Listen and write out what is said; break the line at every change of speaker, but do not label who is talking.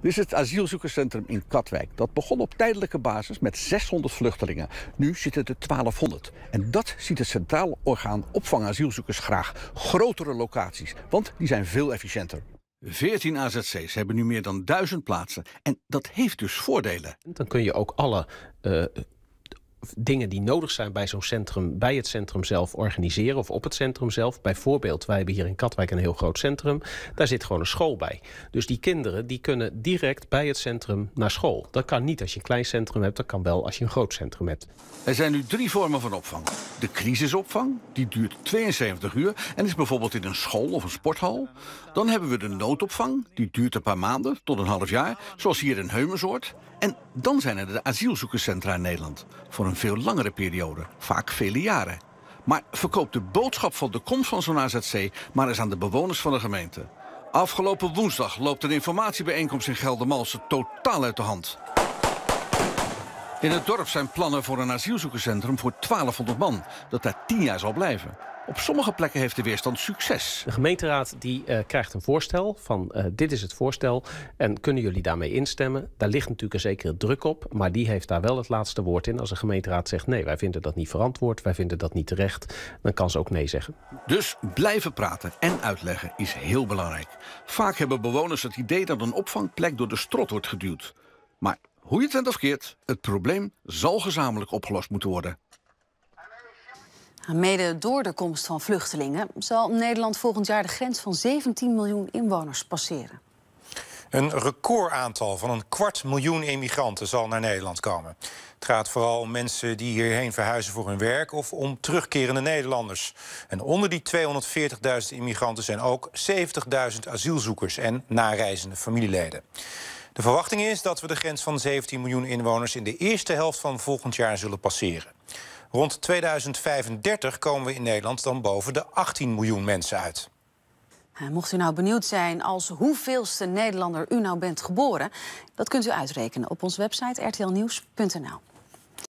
Dit is het asielzoekerscentrum in Katwijk. Dat begon op tijdelijke basis met 600 vluchtelingen. Nu zitten er 1200. En dat ziet het Centraal Orgaan Opvang Asielzoekers graag. Grotere locaties, want die zijn veel efficiënter. 14 AZC's hebben nu meer dan 1000 plaatsen. En dat heeft dus voordelen. Dan kun je ook alle eh,
dingen die nodig zijn bij zo'n centrum, bij het centrum zelf organiseren of op het centrum zelf. Bijvoorbeeld, wij hebben hier in Katwijk een heel groot centrum. Daar zit gewoon een school bij. Dus die kinderen die kunnen direct bij het centrum naar school. Dat kan niet als je een klein centrum hebt, dat kan wel als je een groot centrum hebt.
Er zijn nu drie vormen van opvang. De crisisopvang, die duurt 72 uur en is bijvoorbeeld in een school of een sporthal. Dan hebben we de noodopvang, die duurt een paar maanden tot een half jaar, zoals hier in Heumensoort. En dan zijn er de asielzoekerscentra in Nederland voor een veel langere periode, vaak vele jaren. Maar verkoopt de boodschap van de komst van zo'n AZC maar eens aan de bewoners van de gemeente. Afgelopen woensdag loopt een informatiebijeenkomst in Geldermalsen totaal uit de hand. In het dorp zijn plannen voor een asielzoekerscentrum voor 1200 man, dat daar 10 jaar zal blijven. Op sommige plekken heeft de
weerstand succes. De gemeenteraad die, eh, krijgt een voorstel van eh, dit is het voorstel en kunnen jullie daarmee instemmen? Daar ligt natuurlijk een zekere druk op, maar die heeft daar wel het laatste woord in. Als de gemeenteraad zegt nee, wij vinden dat niet verantwoord, wij vinden dat niet terecht, dan kan ze ook nee zeggen.
Dus blijven praten en uitleggen is heel belangrijk. Vaak hebben bewoners het idee dat een opvangplek door de strot wordt geduwd. Maar hoe je het bent of keert, het probleem zal gezamenlijk opgelost moeten worden.
Mede door de komst van vluchtelingen zal Nederland volgend jaar de grens van 17 miljoen inwoners passeren.
Een recordaantal van een kwart miljoen immigranten zal naar Nederland komen. Het gaat vooral om mensen die hierheen verhuizen voor hun werk of om terugkerende Nederlanders. En onder die 240.000 immigranten zijn ook 70.000 asielzoekers en nareizende familieleden. De verwachting is dat we de grens van 17 miljoen inwoners in de eerste helft van volgend jaar zullen passeren. Rond 2035 komen we in Nederland dan boven de 18 miljoen mensen uit.
Mocht u nou benieuwd zijn als hoeveelste Nederlander u nou bent geboren, dat kunt u uitrekenen op onze website rtlnieuws.nl.